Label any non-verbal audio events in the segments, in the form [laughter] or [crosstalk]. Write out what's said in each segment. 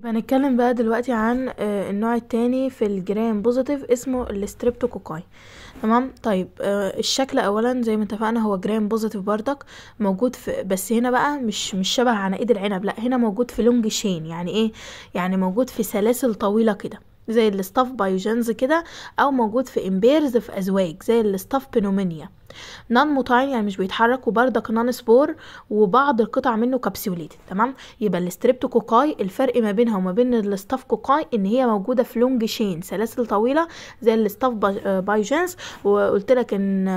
يبقى هنتكلم بقى دلوقتي عن آه، النوع التاني في الجرام بوزيتيف اسمه الستريبتوكوكاي تمام طيب آه، الشكل اولا زي ما اتفقنا هو جرام بوزيتيف بردك موجود في بس هنا بقى مش مش شبه عناقيد العنب لا هنا موجود في لونج شين يعني ايه يعني موجود في سلاسل طويله كده زي الاستاف بايوجينز كده او موجود في امبيرز في ازواج زي الاستاف بنومينيا نان موتاين يعني مش بيتحرك وبرضك نان سبور وبعض القطع منه كبسوليتد تمام يبقى الستريبتوكوكاي الفرق ما بينها وما بين الاستاف كوكاي ان هي موجوده في لونج شين سلاسل طويله زي الاستاف آه، بايوجينز وقلت لك ان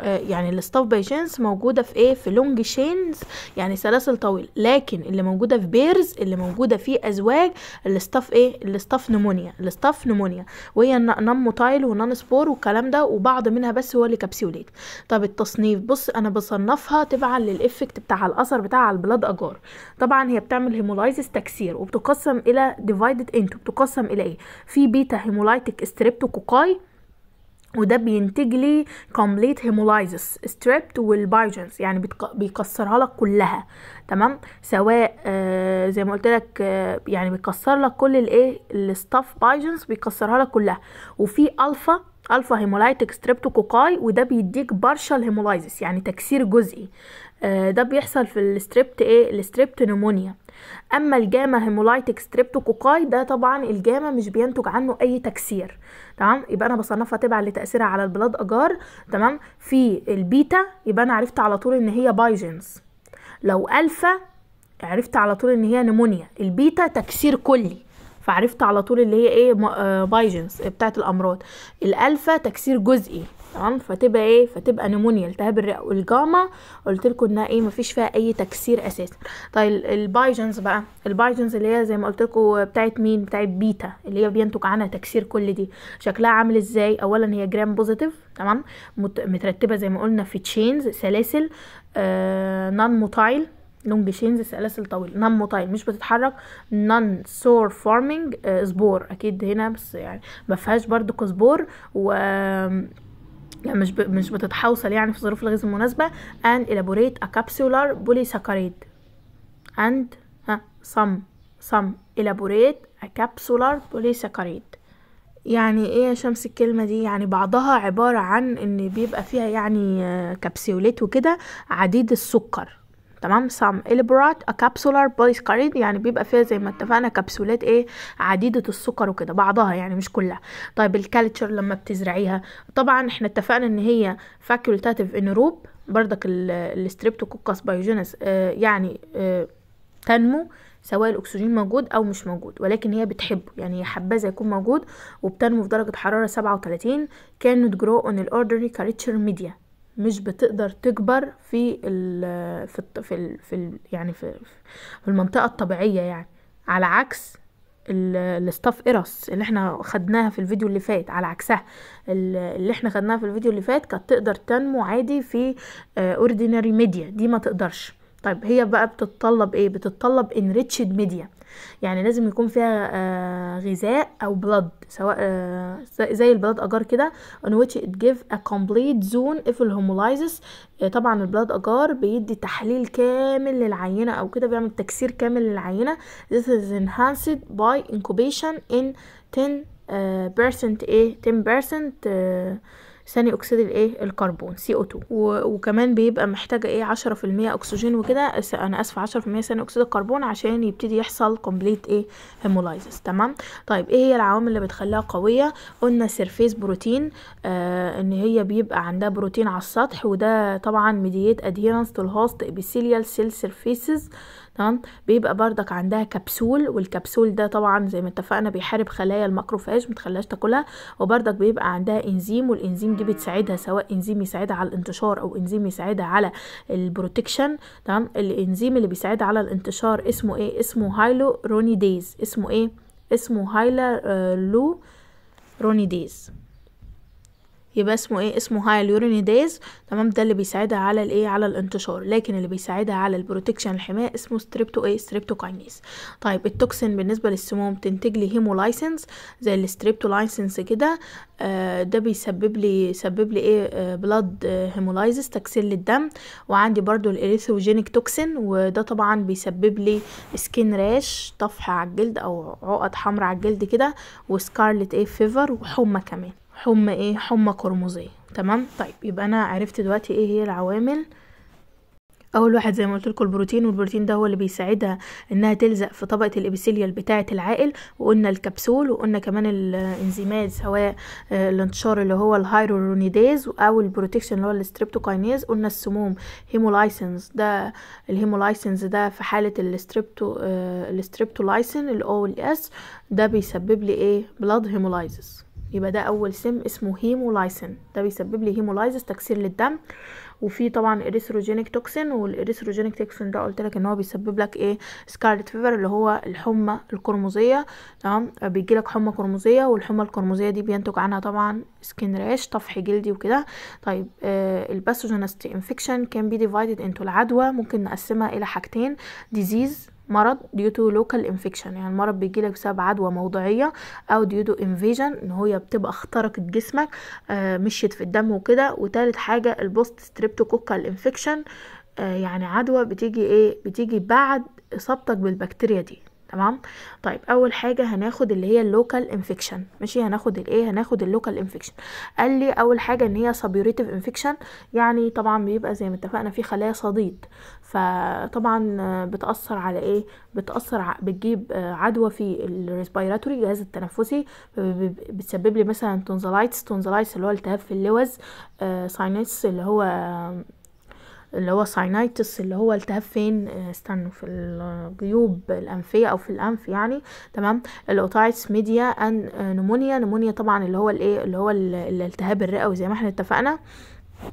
آه، يعني الستاف باي جنس موجوده في ايه في لونج شينز يعني سلاسل طويله لكن اللي موجوده في بيرز اللي موجوده في ازواج الستاف ايه الستاف نمونيا الستاف نمونيا وهي نون موتايل ونون سبور والكلام ده وبعض منها بس هو اللي كبسيوليت طب التصنيف بص انا بصنفها تبعا للافكت بتاع الاثر بتاع على البلاد اجار طبعا هي بتعمل هيمولايزس تكسير وبتقسم الى ديفايدد انتو بتقسم الى ايه في بيتا هيمولايتك ستريبتوكوكاي وده بينتج لي كومبليت هيمولايزس ستريبت والبايجنس يعني بيكسرها لك كلها تمام سواء آه زي ما قلت لك آه يعني بيكسر لك كل الايه الستاف بايجنس بيكسرها لك كلها وفي الفا الفا هيمولايتك ستريبتوكوكاي وده بيديك بارشال هيمولايزس يعني تكسير جزئي آه، ده بيحصل في الستريبت ايه الستريبت نمونيا اما الجاما هيمولايتك ستريبتوكوكاي ده طبعا الجاما مش بينتج عنه اي تكسير تمام يبقى انا بصنفها تبعا لتاثيرها على البلاد اجار تمام في البيتا يبقى انا عرفت على طول ان هي بايجنز لو الفا عرفت على طول ان هي نمونيا البيتا تكسير كلي فعرفت على طول اللي هي ايه بايجنس آه، بتاعه الامراض الالفا تكسير جزئي تمام فتبقى ايه فتبقى نمونيا التهاب الرئه والجاما قلت لكم انها ايه مفيش فيها اي تكسير اساسا طيب البايجنز بقى البايجنز اللي هي زي ما قلت لكم بتاعه مين بتاعه بيتا اللي هي بينتج عنها تكسير كل دي شكلها عامل ازاي اولا هي جرام بوزيتيف تمام مترتبه زي ما قلنا في تشينز سلاسل آه نون موتايل لونج شينز سلاسل طويل نم طيب مش بتتحرك نون سور فارمينج سبور اكيد هنا بس يعني ما فيهاش برضو كسبور و يعني مش ب... مش بتتحوصل يعني في ظروف الغذاء المناسبه and elaborate a capsular polysaccharide and ها some some elaborate a capsular polysaccharide يعني ايه يا شمس الكلمة دي يعني بعضها عبارة عن ان بيبقى فيها يعني كبسولات آه، وكده عديد السكر تمام سام البرات كابسولار بوليس كاريد يعني بيبقى فيها زي ما اتفقنا كبسولات ايه عديدة السكر وكده بعضها يعني مش كلها طيب الكالتشر لما بتزرعيها طبعا احنا اتفقنا ان هي ان انروب بردك الستريبتوكوكس بايوجينس آه يعني آه تنمو سواء الاكسجين موجود او مش موجود ولكن هي بتحبه يعني هي حبذا يكون موجود وبتنمو في درجه حراره 37 كانت جرو اون الاوردري كالتشر ميديا مش بتقدر تكبر في ال في ال في, الـ في الـ يعني في, في المنطقه الطبيعيه يعني على عكس الستاف ايرس اللي احنا خدناها في الفيديو اللي فات على عكسها اللي احنا خدناها في الفيديو اللي فات كانت تقدر تنمو عادي في اوردينري آه، ميديا دي ما تقدرش طيب هي بقى بتتطلب ايه بتتطلب انريتشد ميديا يعني لازم يكون فيها آه، غذاء او بلد سواء آه، زي البلد اجار كده on which it give a complete zone if الهومولايزس طبعا البلد اجار بيدي تحليل كامل للعينه او كده بيعمل تكسير كامل للعينه this is enhanced by incubation in 10% ايه 10% ثاني اكسيد الايه الكربون CO2 وكمان بيبقى محتاجه ايه 10% اكسجين وكده انا اسفه 10% ثاني اكسيد الكربون عشان يبتدي يحصل كومبليت ايه هيمولايزس تمام طيب ايه هي العوامل اللي بتخليها قويه قلنا سيرفيس بروتين آه ان هي بيبقى عندها بروتين على السطح وده طبعا ميديات ادهيرنس تو الهوست ابيثيليال سيل سيرفيسز آه تمام بيبقى بردك عندها كبسول والكبسول ده طبعا زي ما اتفقنا بيحارب خلايا الماكروفاج متخلاش تاكلها وبردك بيبقى عندها انزيم والانزيم دي بتساعدها سواء انزيم يساعدها على الانتشار او انزيم يساعدها على البروتكشن تمام الانزيم اللي بيساعدها على الانتشار اسمه ايه اسمه هايلو رونيديز اسمه ايه اسمه هايلا لو رونيديز يبقى اسمه ايه اسمه هاي تمام ده اللي بيساعدها على الايه على الانتشار لكن اللي بيساعدها على البروتكشن الحمايه اسمه ستريبتو ايه ستريبتوكاينيز طيب التوكسين بالنسبه للسموم تنتج لي هيمولايسنس زي لايسنس كده آه ده بيسبب لي سبب لي ايه آه بلاد هيمولايزس تكسير للدم وعندي برضو الاريثوجينيك توكسين وده طبعا بيسبب لي سكين راش طفح على الجلد او عقد حمراء على الجلد كده وسكارلت ايه فيفر وحمى كمان حمى ايه حمى قرمزيه تمام طيب يبقى انا عرفت دلوقتي ايه هي العوامل اول واحد زي ما قلت لكم البروتين والبروتين ده هو اللي بيساعدها انها تلزق في طبقه الابيثيليال بتاعه العائل وقلنا الكبسول وقلنا كمان الانزيمات سواء آه، الانتشار اللي هو الهايرورونيديز او البروتكشن اللي هو الستريبتوكاينيز قلنا السموم هيمولايسنز ده الهيمولايسنز ده في حاله الستريبتو آه، الستريبتولايسن الاو اس ده بيسبب لي ايه بلاد هيمولايزس يبقى ده اول سم اسمه هيمولايسن ده بيسبب لي هيمولايزس تكسير للدم وفي طبعا اريثروجينيك توكسين والاريثروجينيك توكسين ده قلت لك ان هو بيسبب لك ايه سكارلت فيفر اللي هو الحمى القرمزيه تمام بيجي لك حمى قرمزيه والحمى القرمزيه دي بينتج عنها طبعا سكين راش طفح جلدي وكده طيب آه الباثوجينست انفكشن كان بي ديفايدد انتو العدوى ممكن نقسمها الى حاجتين ديزيز مرض due to local infection يعني المرض بيجيلك بسبب عدوى موضعية أو due to invasion إن هي بتبقى اخترقت جسمك آه، مشيت في الدم وكده وتالت حاجة البوست ستريبتوكوكال infection آه، يعني عدوى بتيجي ايه بتيجي بعد إصابتك بالبكتيريا دي تمام طيب اول حاجه هناخد اللي هي اللوكال انفكشن ماشي هناخد الايه هناخد اللوكال انفكشن قال لي اول حاجه ان هي سبيوريتيف انفكشن يعني طبعا بيبقى زي ما اتفقنا في خلايا صديد فطبعا بتاثر على ايه بتاثر بتجيب عدوى في الريسبيراتوري الجهاز التنفسي بتسبب لي مثلا تونزلايتس تونزلايتس اللي هو التهاب في اللوز ساينس آه، اللي هو اللي هو ساينايتس اللي هو التهاب فين آه، استنوا في الجيوب الانفيه او في الانف يعني تمام الاوتايتس ميديا ان نمونيا نمونيا طبعا اللي هو الايه اللي هو الالتهاب الرئوي زي ما احنا اتفقنا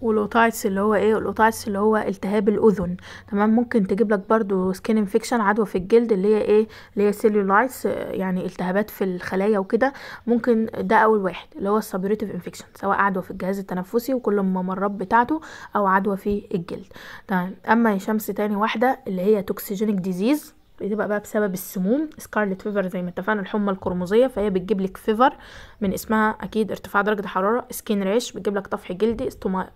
والقطاعس اللي هو ايه القطاعس اللي هو التهاب الأذن تمام ممكن تجيب لك برضو سكين انفكشن عدوى في الجلد اللي هي ايه اللي هي سيلولايتس يعني التهابات في الخلايا وكده ممكن ده أول واحد اللي هو السابيريتيف انفكشن سواء عدوى في الجهاز التنفسي وكل الممرات بتاعته أو عدوى في الجلد تمام أما شمس تاني واحدة اللي هي توكسيجينيك ديزيز بتبقى بقى بسبب السموم سكارلت فيفر زي ما اتفقنا الحمى القرمزيه فهي بتجيب لك فيفر من اسمها اكيد ارتفاع درجه الحراره سكين ريش بتجيب لك طفح جلدي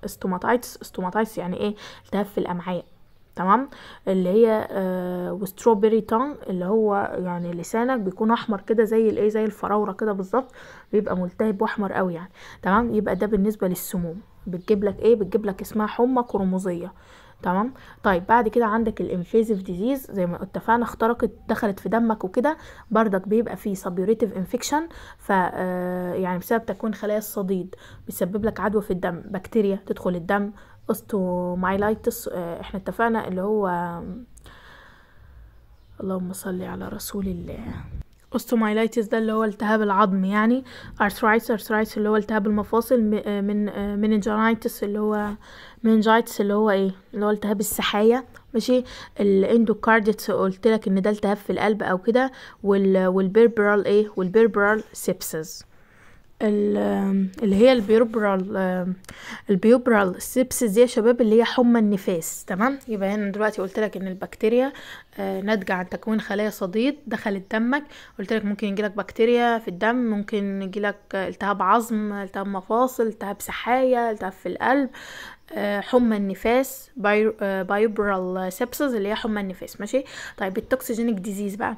استوماتايتس استوماتايتس يعني ايه التهاب في الامعاء تمام اللي هي آه وستروبري تان اللي هو يعني لسانك بيكون احمر كده زي الايه زي الفراوره كده بالظبط بيبقى ملتهب واحمر قوي يعني تمام يبقى ده بالنسبه للسموم بتجيب لك ايه بتجيب لك اسمها حمى قرمزيه تمام طيب بعد كده عندك الانفيزيف ديزيز زي ما اتفقنا اخترقت دخلت في دمك وكده بردك بيبقى فيه سابيوريتيف انفكشن ف آه، يعني بسبب تكوين خلايا الصديد بيسبب لك عدوى في الدم بكتيريا تدخل الدم اوستومايلايتس آه، احنا اتفقنا اللي هو اللهم صل على رسول الله اوستومايلايتس ده اللي هو التهاب العظم يعني ارثرايتس ارثرايتس اللي هو التهاب المفاصل آه، من مننجايتس آه، اللي هو مننجايتس اللي هو ايه اللي هو التهاب السحاية ماشي الاندوكارديتس قلت لك ان ده التهاب في القلب او كده والبيربرال ايه والبيربرال سيبسز اللي هي البيوبرال البيوبرال سيبس دي يا شباب اللي هي حمى النفاس تمام يبقى هنا دلوقتي قلت لك ان البكتيريا آه، ناتجه عن تكوين خلايا صديد دخلت دمك قلت لك ممكن يجيلك بكتيريا في الدم ممكن يجيلك التهاب عظم التهاب مفاصل التهاب سحايا التهاب في القلب آه، حمى النفاس بايوبرال آه، سيبسز اللي هي حمى النفاس ماشي طيب التوكسيجينيك ديزيز بقى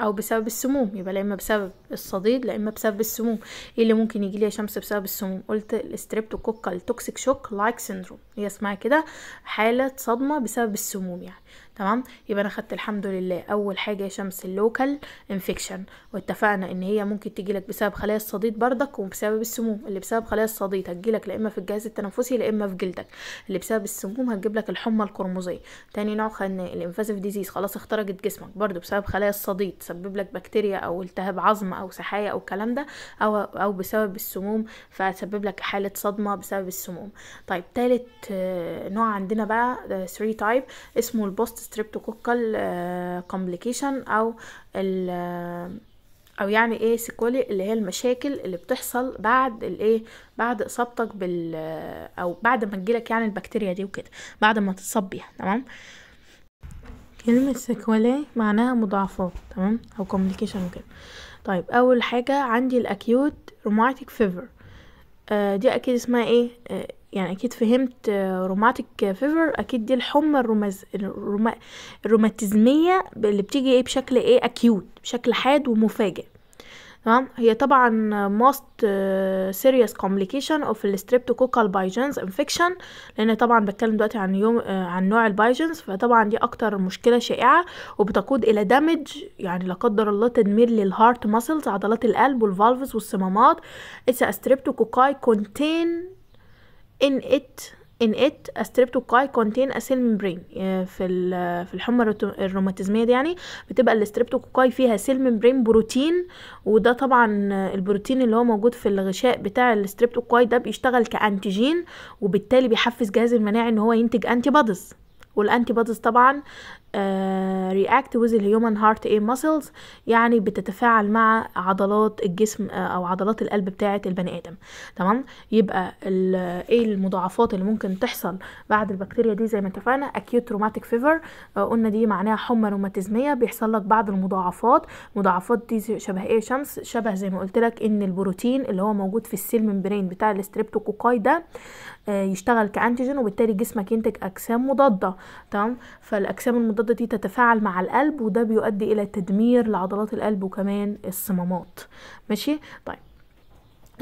او بسبب السموم يبقى لا اما بسبب الصديد لا اما بسبب السموم ايه اللي ممكن يجي لي شمس بسبب السموم قلت الستريبتوكوكال توكسيك شوك لايك سيندروم هي اسمها كده حاله صدمه بسبب السموم يعني تمام يبقى انا خدت الحمد لله اول حاجه يا شمس اللوكال انفكشن واتفقنا ان هي ممكن تيجي لك بسبب خلايا الصديد بردك وبسبب السموم اللي بسبب خلايا الصديد هتجي لك لا اما في الجهاز التنفسي لا اما في جلدك اللي بسبب السموم هتجيب لك الحمى القرمزيه تاني نوع خدنا الانفاسيف ديزيز خلاص اخترقت جسمك برده بسبب خلايا الصديد سبب لك بكتيريا او التهاب عظم او سحايا او الكلام ده او او بسبب السموم فسبب لك حاله صدمه بسبب السموم طيب تالت آه، نوع عندنا بقى 3 آه، تايب اسمه البوست ستريبتوكوكال آه، كومبليكيشن او ال آه، او يعني ايه سيكولي اللي هي المشاكل اللي بتحصل بعد الايه بعد اصابتك بال آه، او بعد ما تجيلك يعني البكتيريا دي وكده بعد ما تتصاب بيها تمام كلمة سيكولي معناها مضاعفات تمام او كومبليكيشن وكده طيب اول حاجة عندي الاكيوت روماتيك فيفر آه، دي اكيد اسمها ايه آه، يعني اكيد فهمت روماتيك آه، فيفر اكيد دي الحمى الرومز الروما... الروماتيزميه اللي بتيجي ايه بشكل ايه اكيوت بشكل حاد ومفاجئ تمام هي طبعا most آه، serious complication of streptococcal biogenes infection لان طبعا بتكلم دلوقتي عن يوم آه، عن نوع البايجنز فطبعا دي اكتر مشكله شائعه وبتقود الى دامج يعني لا قدر الله تدمير للهارت ماسلز عضلات القلب والفالفز والصمامات it's a streptococci contain in it in it a streptococci contain a cell membrane في في الحمى الروماتيزميه دي يعني بتبقى الاستريبتوكوكاي فيها سيل ممبرين بروتين وده طبعا البروتين اللي هو موجود في الغشاء بتاع الاستريبتوكوكاي ده بيشتغل كانتيجين وبالتالي بيحفز جهاز المناعي ان هو ينتج انتي بادز والانتي بادز طبعا آه، react with the human heart a muscles يعني بتتفاعل مع عضلات الجسم آه، او عضلات القلب بتاعه البني ادم تمام يبقى ايه المضاعفات اللي ممكن تحصل بعد البكتيريا دي زي ما اتفقنا acute traumatic fever آه، قلنا دي معناها حمى روماتيزميه بيحصل لك بعض المضاعفات مضاعفات دي شبه ايه شمس شبه زي ما قلت لك ان البروتين اللي هو موجود في السيل ممبرين بتاع الاستريبتوكوكاي ده يشتغل كانتيجين وبالتالي جسمك ينتج اجسام مضاده تمام فالاجسام المضاده المضادة دي تتفاعل مع القلب وده بيؤدي إلى تدمير لعضلات القلب وكمان الصمامات ماشي طيب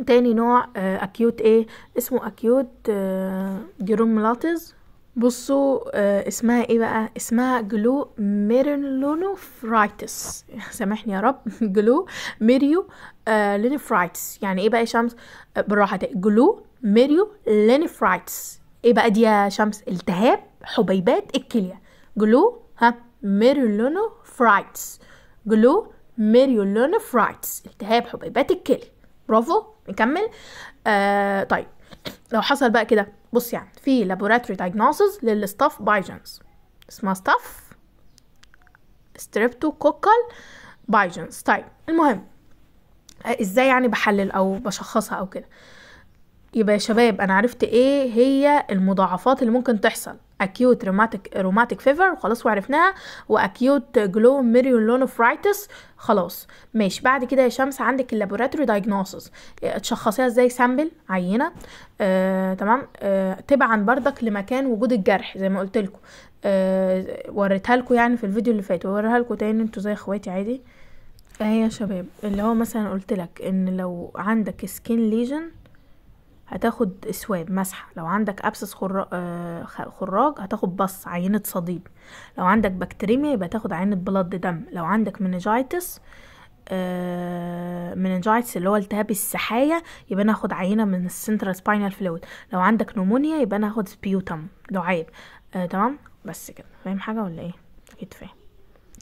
تاني نوع أكيوت إيه اسمه أكيوت آه، جيروملاتز بصوا آه، اسمها ايه بقى اسمها جلو ميرلونوفرايتس [laughs] سامحني يا رب جلو ميريو لينفرايتس يعني ايه بقى يا شمس آه، بالراحه جلو ميريو لينفرايتس ايه بقى دي يا شمس التهاب حبيبات الكليه جلو ها ميرولونو فرايتس جلو ميريولون فرايتس التهاب حبيبات الكلى برافو نكمل آه طيب لو حصل بقى كده بص يعني في لابوراتوري دايجنوسز للستاف بايجنز اسمها ستاف ستريبتوكوكال بايجنز طيب المهم ازاي يعني بحلل او بشخصها او كده يبقى يا شباب انا عرفت ايه هي المضاعفات اللي ممكن تحصل اكيوت روماتيك روماتيك فيفر وخلاص وعرفناها واكيوت جلو ميريولونوفرايتس خلاص ماشي بعد كده يا شمس عندك اللابوراتوري دايجنوسس تشخصيها ازاي سامبل عينه آه، تمام آه، تبعا بردك لمكان وجود الجرح زي ما قلت لكم آه، وريتها لكم يعني في الفيديو اللي فات ووريها لكم تاني انتوا زي اخواتي عادي اهي يا شباب اللي هو مثلا قلت لك ان لو عندك سكين ليجن هتاخد اسواب مسحه لو عندك ابسس آه، خراج هتاخد بص عينه صديد لو عندك بكتيريميا يبقى تاخد عينه بلد دم لو عندك منجايتس من مننجايتس اللي هو التهاب السحايا يبقى ناخد عينه من السنترال سباينال فلويد لو عندك نمونيا يبقى ناخد سبيوتم لعاب آه، تمام بس كده فاهم حاجه ولا ايه اكيد فاهم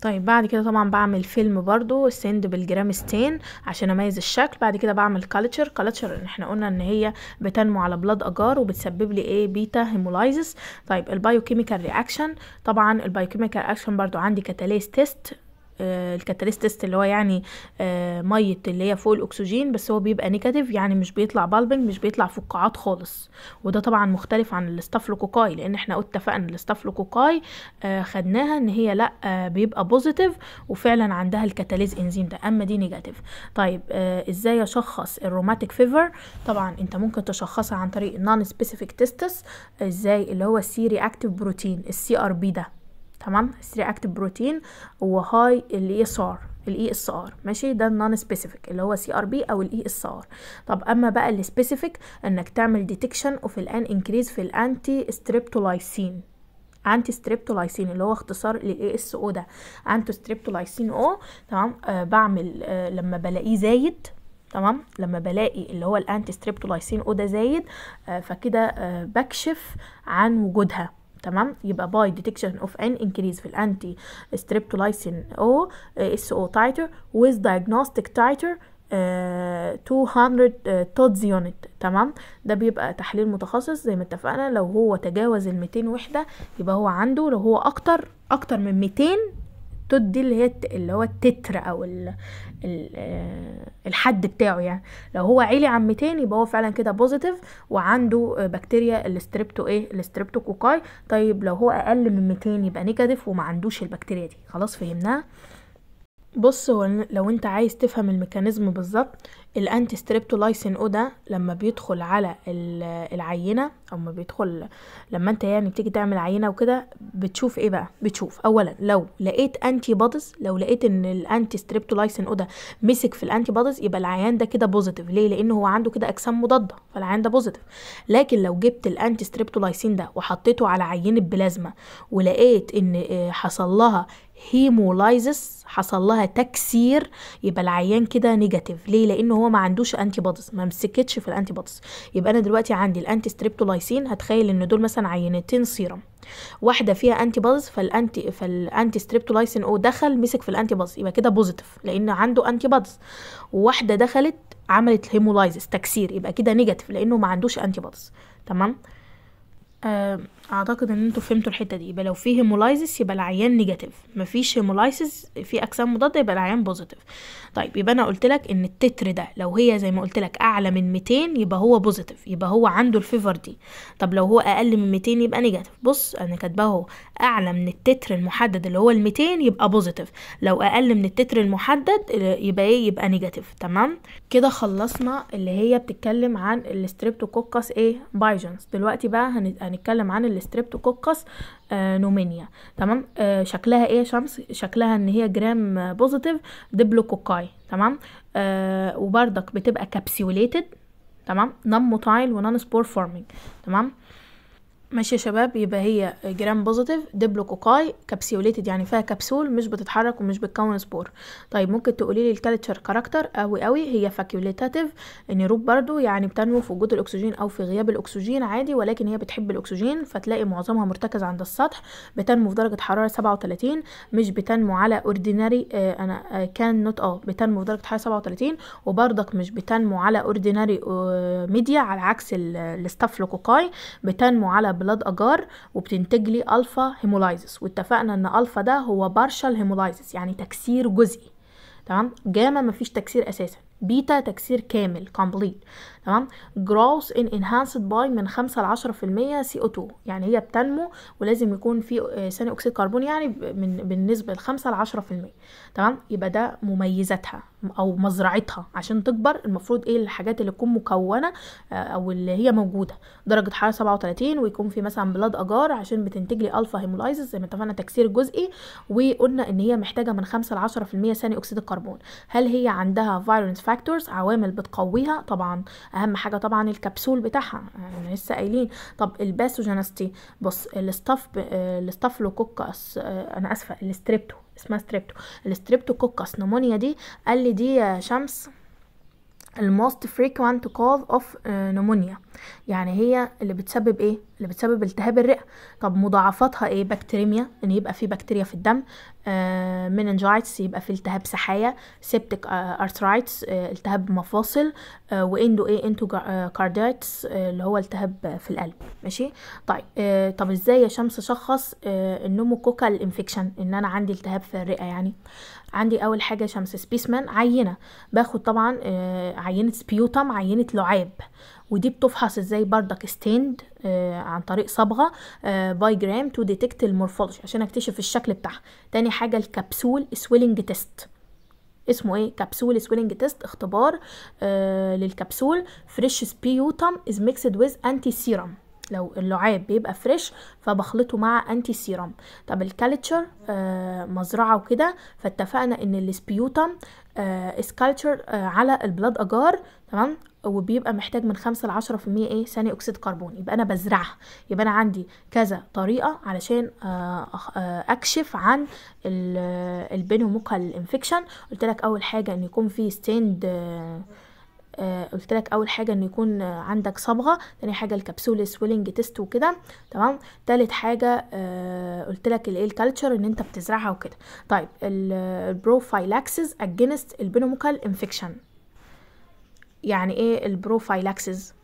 طيب بعد كده طبعا بعمل فيلم برضو سند بالجرام ستين عشان اميز الشكل بعد كده بعمل كالتشر كالتشر احنا قلنا ان هي بتنمو على بلاد اجار وبتسبب لي ايه بيتا هيمولايزس طيب البايوكيميكال رياكشن طبعا البايوكيميكال رياكشن برضو عندي كاتاليز تيست آه، الكاتاليست اللي هو يعني آه، ميه اللي هي فوق الاكسجين بس هو بيبقى نيجاتيف يعني مش بيطلع بالبنج مش بيطلع فقاعات خالص وده طبعا مختلف عن الاستافلوكوكاي لان احنا اتفقنا الاستافلوكوكاي آه، خدناها ان هي لا بيبقى بوزيتيف وفعلا عندها الكاتاليز انزيم ده اما دي نيجاتيف طيب ازاي اشخص الروماتيك فيفر طبعا انت ممكن تشخصها عن طريق النون سبيسيفيك تيستس ازاي اللي هو السي رياكتيف بروتين السي ار بي ده تمام ثري اكتيف بروتين وهاي الاي اس ار الاي اس ار ماشي ده النون سبيسيفيك اللي هو سي ار بي او الاي اس ار طب اما بقى السبيسيفيك انك تعمل ديتكشن اوف الان انكريز في الانتي ستريبتولايسين انتي ستريبتولايسين اللي هو اختصار للاي اس او ده انتي ستريبتولايسين او تمام آه بعمل آه لما بلاقيه زايد تمام لما بلاقي اللي هو الانتي ستريبتولايسين او ده زايد آه فكده آه بكشف عن وجودها تمام يبقى باي ديتكشن اوف ان انكريز في الانتي ستريبتولايسين او اس او تايتر ويز دايجنوستيك تايتر 200 تودز يونت تمام ده بيبقى تحليل متخصص زي ما اتفقنا لو هو تجاوز ال 200 وحده يبقى هو عنده لو هو اكتر اكتر من 200 التوت دي اللي هي اللي هو التتر او الـ الـ آه، الحد بتاعه يعني لو هو عيلي عن 200 يبقى هو فعلا كده بوزيتيف وعنده بكتيريا الاستريبتو ايه الاستريبتو كوكاي طيب لو هو اقل من 200 يبقى نيجاتيف وما عندوش البكتيريا دي خلاص فهمناها بص هو لو انت عايز تفهم الميكانيزم بالظبط الانتي ستريبتولايسين او ده لما بيدخل على العينه او ما بيدخل لما انت يعني بتيجي تعمل عينه وكده بتشوف ايه بقى بتشوف اولا لو لقيت انتي بودز لو لقيت ان الانتي ستريبتولايسين او ده مسك في الانتي بودز يبقى العيان ده كده بوزيتيف ليه لان هو عنده كده اجسام مضاده فالعيان ده بوزيتيف لكن لو جبت الانتي ستريبتولايسين ده وحطيته على عينه بلازما ولقيت ان آه، حصل لها هيمولايزس حصل لها تكسير يبقى العيان كده نيجاتيف ليه لان هو ما عندوش انتي بودز ما مسكتش في الانتي بودز يبقى انا دلوقتي عندي الانتي ستريبتولايسين هتخيل ان دول مثلا عينتين سيرم واحده فيها انتي بودز فالانتي فالانتي ستريبتولايسين او دخل مسك في الانتي بودز يبقى كده بوزيتيف لان عنده انتي بودز وواحده دخلت عملت هيمولايزس تكسير يبقى كده نيجاتيف لانه ما عندوش انتي بودز تمام آه اعتقد ان انتوا فهمتوا الحته دي يبقى لو في هيمولايزس يبقى العيان نيجاتيف مفيش هيمولايزس في اجسام مضاده يبقى العيان بوزيتيف طيب يبقى انا قلت لك ان التتر ده لو هي زي ما قلت لك اعلى من 200 يبقى هو بوزيتيف يبقى هو عنده الفيفر دي طب لو هو اقل من 200 يبقى نيجاتيف بص انا كاتباه اهو اعلى من التتر المحدد اللي هو ال 200 يبقى بوزيتيف لو اقل من التتر المحدد يبقى ايه يبقى نيجاتيف تمام كده خلصنا اللي هي بتتكلم عن الاستريبتوكوكس ايه بايجنس دلوقتي بقى هنتكلم عن الستريبتوكوكس نومينيا آه، تمام آه، شكلها ايه شمس شكلها ان هي جرام بوزيتيف ديبلوكوكاي تمام آه، وبرضك بتبقى كابسيوليتد تمام نون موتايل ونون سبور فورمينج تمام ماشي يا شباب يبقى هي جرام بوزيتيف ديبلوكوكاي كبسيوليتد يعني فيها كبسول مش بتتحرك ومش بتكون سبور طيب ممكن تقولي لي الكالتشر كاركتر قوي قوي هي فاكيوليتاتيف نيروب برضو يعني بتنمو في وجود الاكسجين او في غياب الاكسجين عادي ولكن هي بتحب الاكسجين فتلاقي معظمها مرتكز عند السطح بتنمو في درجه حراره 37 مش بتنمو على اورديناري آه، انا كان آه، نوت اه بتنمو في درجه حراره 37 وبرضك مش بتنمو على اورديناري آه، ميديا على عكس الستافلوكوكاي بتنمو على بلاد اجار وبتنتج لي الفا هيمولايزس واتفقنا ان الفا ده هو بارشال هيمولايزس يعني تكسير جزئي تمام جاما مفيش تكسير اساسا بيتا تكسير كامل كومبليت تمام جروث ان انهانسد باي من 5 ل 10% CO2 يعني هي بتنمو ولازم يكون في ثاني اكسيد كربون يعني من بالنسبه ل 5 ل 10% تمام يبقى ده مميزاتها او مزرعتها عشان تكبر المفروض ايه الحاجات اللي تكون مكونه آه، او اللي هي موجوده درجه حراره 37 ويكون في مثلا بلاد اجار عشان بتنتج لي الفا هيمولايزز زي ما اتفقنا تكسير جزئي وقلنا ان هي محتاجه من 5 ل 10% ثاني اكسيد الكربون هل هي عندها فايرنس فاكتورز عوامل بتقويها طبعا اهم حاجه طبعا الكبسول بتاعها احنا آه، لسه قايلين طب الباثوجينستي بص الاستاف الاستافلوكوكس آه، انا اسفه الاستريبتو اسمها ستريبتو الستريبتو كوكس نمونيا دي قال لي دي شمس الموست frequent cause اوف آه، pneumonia يعني هي اللي بتسبب ايه اللي بتسبب التهاب الرئه طب مضاعفاتها ايه بكتيريميا ان يبقى في بكتيريا في الدم آه يبقى في التهاب سحايا سيبتيك ارثرايتس آه، آه، التهاب مفاصل واندو ايه انتو كاردايتس اللي هو التهاب في القلب ماشي طيب طب ازاي يا شمس شخص النوموكوكال انفكشن ان انا عندي التهاب في الرئه يعني عندي اول حاجه شمس سبيسمان عينه باخد طبعا آه، عينه سبيوتم عينه لعاب ودي بتفحص ازاي بردك ستيند آه عن طريق صبغه آه باي جرام تو ديتكت المورفولوجي عشان اكتشف الشكل بتاعها تاني حاجه الكبسول سويلنج تيست اسمه ايه كبسول سويلنج تيست اختبار آه للكبسول فريش سبيوتم از ميكسد ويز انتي سيرم لو اللعاب بيبقى فريش فبخلطه مع انتي سيرم طب الكالتشر آه مزرعه وكده فاتفقنا ان السبيوتم آه اسكالتشر آه على البلاد اجار تمام وبيبقى محتاج من 5 ل 10% ايه ثاني اكسيد كربون يبقى انا بزرعها يبقى انا عندي كذا طريقة علشان آه، آه، اكشف عن آه، البينوموكال انفكشن قلت لك اول حاجة ان يكون في ستيند آه قلت لك اول حاجه ان يكون آه عندك صبغه تاني حاجه الكبسول سويلنج تيست وكده تمام تالت حاجه آه قلت لك الايه الكالتشر ان انت بتزرعها وكده طيب البروفايلاكسز اجينست البينوموكال انفكشن يعني ايه البروفايلاكسز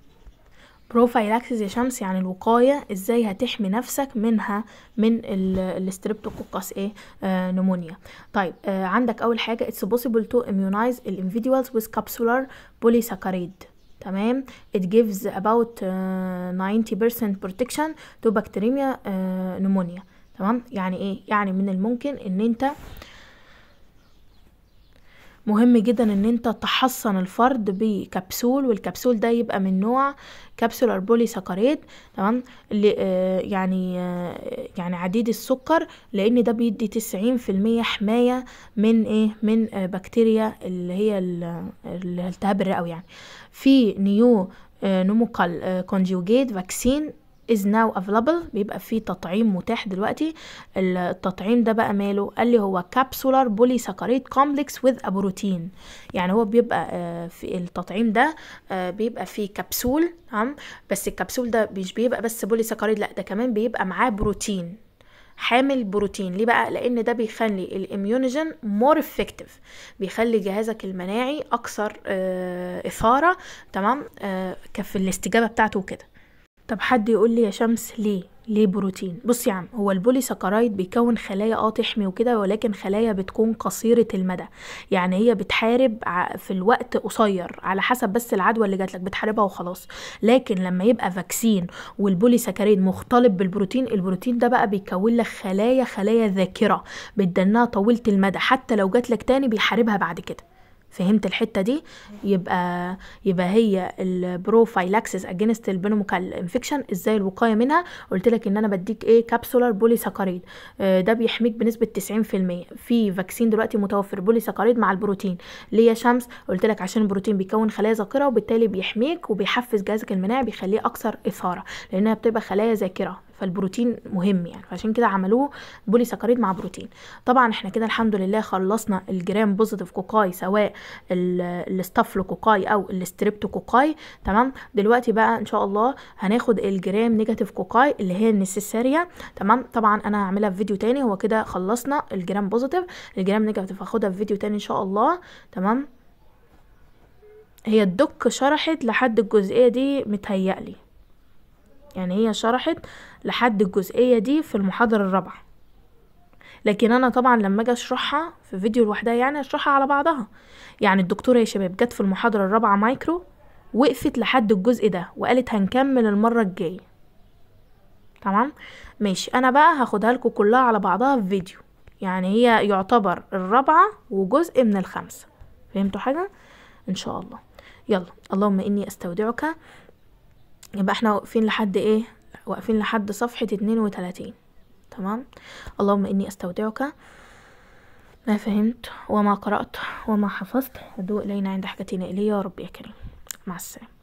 بروفايلاكسيس يا شمس يعني الوقاية ازاي هتحمي نفسك منها من الستريبتوكوكس ايه آه، نمونيا طيب آه عندك اول حاجة it's possible to immunize individuals with capsular polysaccharide تمام it gives about uh, آه، 90% protection to bacteremia uh, آه، pneumonia تمام يعني ايه يعني من الممكن ان انت آه مهم جدا ان انت تحصن الفرد بكبسول والكبسول ده يبقى من نوع كبسول البولي سكريت تمام اللي آه، يعني آه، يعني عديد السكر لان ده بيدي تسعين في المية حماية من ايه من آه، بكتيريا اللي هي الالتهاب الرئوي يعني في نيو نوموكال كونجوجيت فاكسين is now available بيبقى فيه تطعيم متاح دلوقتي التطعيم ده بقى ماله قال لي هو كابسولار بوليساكاريد كومبلكس وذ بروتين يعني هو بيبقى آه، في التطعيم ده آه، بيبقى فيه كبسول تمام بس الكبسول ده مش بيبقى بس بولي بوليساكاريد لا ده كمان بيبقى معاه بروتين حامل بروتين ليه بقى لان ده بيخلي الاميونوجين مور افكتيف بيخلي جهازك المناعي اكثر آه، اثاره تمام في الاستجابه بتاعته وكده طب حد يقول لي يا شمس ليه ليه بروتين بص يا عم هو البوليساكرايد بيكون خلايا اه تحمي وكده ولكن خلايا بتكون قصيره المدى يعني هي بتحارب في الوقت قصير على حسب بس العدوى اللي جات لك بتحاربها وخلاص لكن لما يبقى فاكسين سكرايد مختلط بالبروتين البروتين ده بقى بيكون لك خلايا خلايا ذاكره بتدنها طويله المدى حتى لو جات لك تاني بيحاربها بعد كده فهمت الحته دي يبقى يبقى هي البروفايلاكسس اجينست البنوموكال انفكشن ازاي الوقايه منها قلت لك ان انا بديك ايه كابسولار بولي آه ده بيحميك بنسبه 90% في فاكسين دلوقتي متوفر بوليساكاريد مع البروتين ليه يا شمس قلت لك عشان البروتين بيكون خلايا ذاكره وبالتالي بيحميك وبيحفز جهازك المناعي بيخليه اكثر اثاره لانها بتبقى خلايا ذاكره فالبروتين مهم يعني فعشان كده عملوه بولي سكريد مع بروتين طبعا احنا كده الحمد لله خلصنا الجرام بوزيتيف كوكاي سواء الاستافلو كوكاي او الاستريبتو كوكاي تمام دلوقتي بقى ان شاء الله هناخد الجرام نيجاتيف كوكاي اللي هي النسيسارية تمام طبعا انا هعملها في فيديو تاني هو كده خلصنا الجرام بوزيتيف الجرام نيجاتيف هاخدها في فيديو تاني ان شاء الله تمام هي الدك شرحت لحد الجزئية دي متهيألي يعني هي شرحت لحد الجزئية دي في المحاضرة الرابعة لكن انا طبعا لما اجي اشرحها في فيديو لوحدها يعني اشرحها على بعضها يعني الدكتوره يا شباب جت في المحاضره الرابعه مايكرو وقفت لحد الجزء ده وقالت هنكمل المره الجايه تمام ماشي انا بقى هاخدها لكم كلها على بعضها في فيديو يعني هي يعتبر الرابعه وجزء من الخمسه فهمتوا حاجه ان شاء الله يلا اللهم اني استودعك يبقى احنا واقفين لحد ايه واقفين لحد صفحة اتنين وتلاتين تمام اللهم اني استودعك ما فهمت وما قرأت وما حفظت هدوء إلينا عند حاجتنا إلي يا رب يا كريم مع السلامة